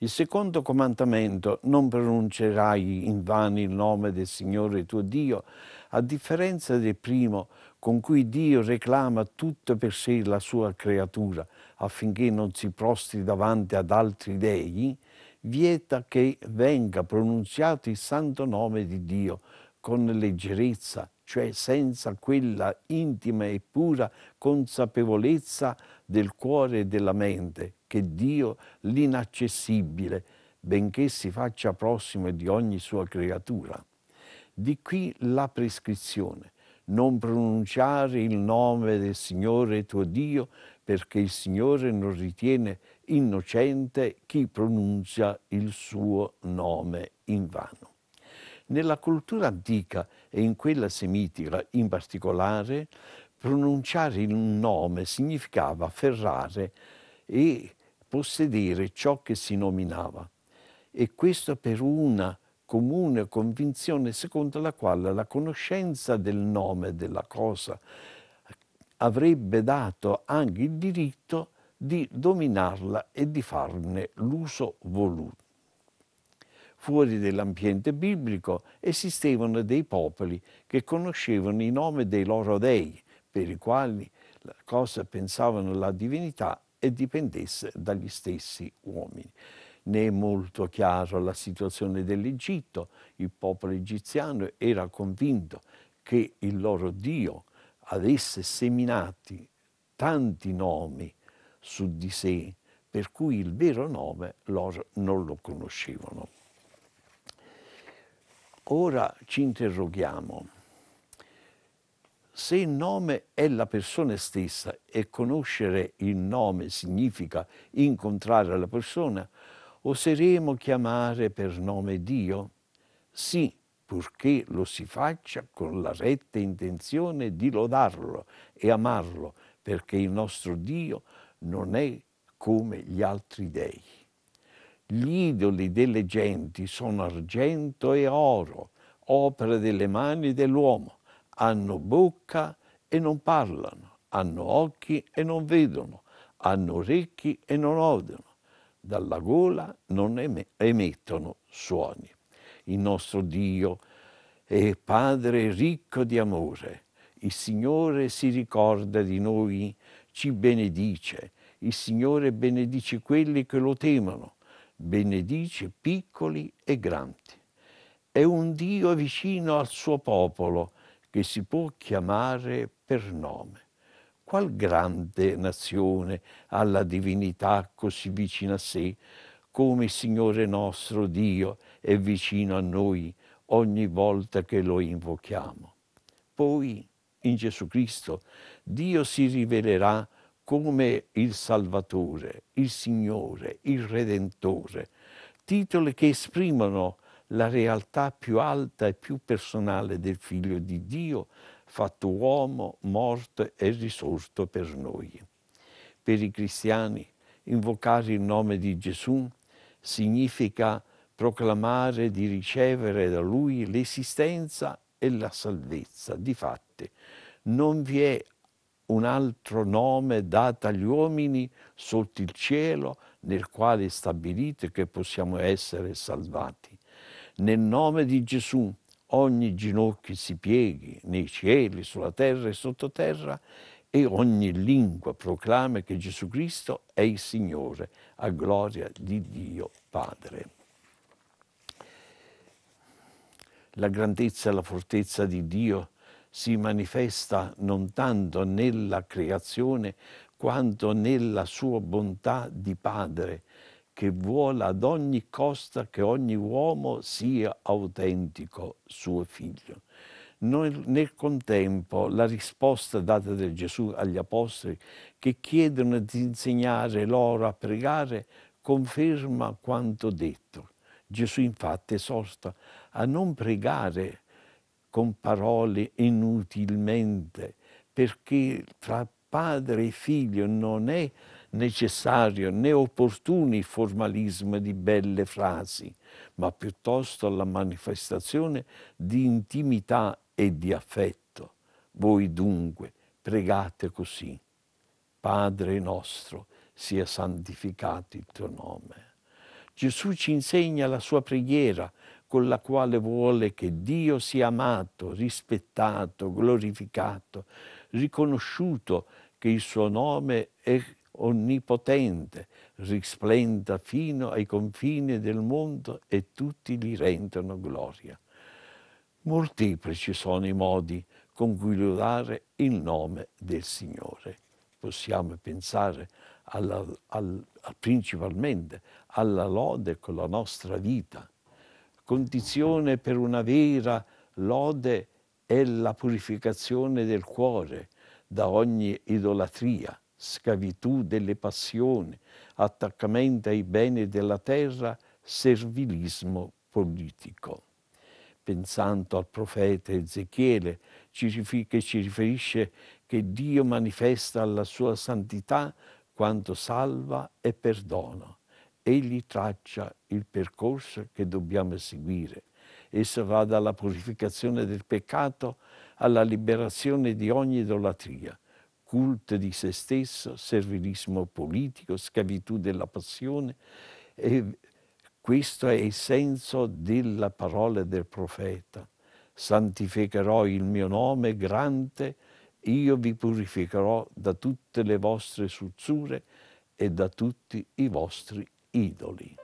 Il secondo comandamento, non pronuncerai in vano il nome del Signore tuo Dio, a differenza del primo, con cui Dio reclama tutta per sé la sua creatura, affinché non si prostri davanti ad altri dei, vieta che venga pronunziato il santo nome di Dio, con leggerezza, cioè senza quella intima e pura consapevolezza del cuore e della mente, che Dio, l'inaccessibile, benché si faccia prossimo di ogni sua creatura. Di qui la prescrizione, non pronunciare il nome del Signore tuo Dio, perché il Signore non ritiene innocente chi pronuncia il suo nome in vano. Nella cultura antica e in quella semitica in particolare, pronunciare un nome significava afferrare e possedere ciò che si nominava. E questo per una comune convinzione secondo la quale la conoscenza del nome della cosa avrebbe dato anche il diritto di dominarla e di farne l'uso voluto fuori dell'ambiente biblico esistevano dei popoli che conoscevano i nomi dei loro dei, per i quali cosa pensavano la divinità e dipendesse dagli stessi uomini. Ne è molto chiara la situazione dell'Egitto. Il popolo egiziano era convinto che il loro Dio avesse seminati tanti nomi su di sé, per cui il vero nome loro non lo conoscevano. Ora ci interroghiamo. Se il nome è la persona stessa e conoscere il nome significa incontrare la persona, oseremo chiamare per nome Dio? Sì, purché lo si faccia con la retta intenzione di lodarlo e amarlo, perché il nostro Dio non è come gli altri dei. Gli idoli delle genti sono argento e oro, opere delle mani dell'uomo. Hanno bocca e non parlano, hanno occhi e non vedono, hanno orecchi e non odono, dalla gola non emettono suoni. Il nostro Dio è Padre ricco di amore. Il Signore si ricorda di noi, ci benedice. Il Signore benedice quelli che lo temono benedice piccoli e grandi. È un Dio vicino al suo popolo che si può chiamare per nome. Qual grande nazione ha la divinità così vicina a sé, come il Signore nostro Dio è vicino a noi ogni volta che lo invochiamo. Poi in Gesù Cristo Dio si rivelerà come il Salvatore, il Signore, il Redentore, titoli che esprimono la realtà più alta e più personale del Figlio di Dio, fatto uomo, morto e risorto per noi. Per i cristiani invocare il nome di Gesù significa proclamare di ricevere da Lui l'esistenza e la salvezza. Difatti, non vi è un altro nome dato agli uomini sotto il cielo nel quale è stabilito che possiamo essere salvati. Nel nome di Gesù ogni ginocchio si pieghi nei cieli, sulla terra e sottoterra e ogni lingua proclama che Gesù Cristo è il Signore, a gloria di Dio Padre. La grandezza e la fortezza di Dio è si manifesta non tanto nella creazione quanto nella sua bontà di padre che vuole ad ogni costa che ogni uomo sia autentico suo figlio. nel contempo la risposta data da Gesù agli apostoli che chiedono di insegnare loro a pregare conferma quanto detto. Gesù infatti esorta a non pregare con parole inutilmente, perché tra padre e figlio non è necessario né opportuno il formalismo di belle frasi, ma piuttosto la manifestazione di intimità e di affetto. Voi dunque pregate così. Padre nostro, sia santificato il tuo nome. Gesù ci insegna la sua preghiera con la quale vuole che Dio sia amato, rispettato, glorificato, riconosciuto che il suo nome è onnipotente, risplenda fino ai confini del mondo e tutti gli rendono gloria. Molteplici sono i modi con cui lodare il nome del Signore. Possiamo pensare alla, al, principalmente alla lode con la nostra vita, condizione per una vera lode è la purificazione del cuore da ogni idolatria, schiavitù delle passioni, attaccamento ai beni della terra, servilismo politico. Pensando al profeta Ezechiele che ci riferisce che Dio manifesta la sua santità quando salva e perdona egli traccia il percorso che dobbiamo seguire. Esso va dalla purificazione del peccato alla liberazione di ogni idolatria, culto di se stesso, servilismo politico, schiavitù della passione. E questo è il senso della parola del profeta. Santificherò il mio nome grande, io vi purificherò da tutte le vostre suzzure e da tutti i vostri idoli.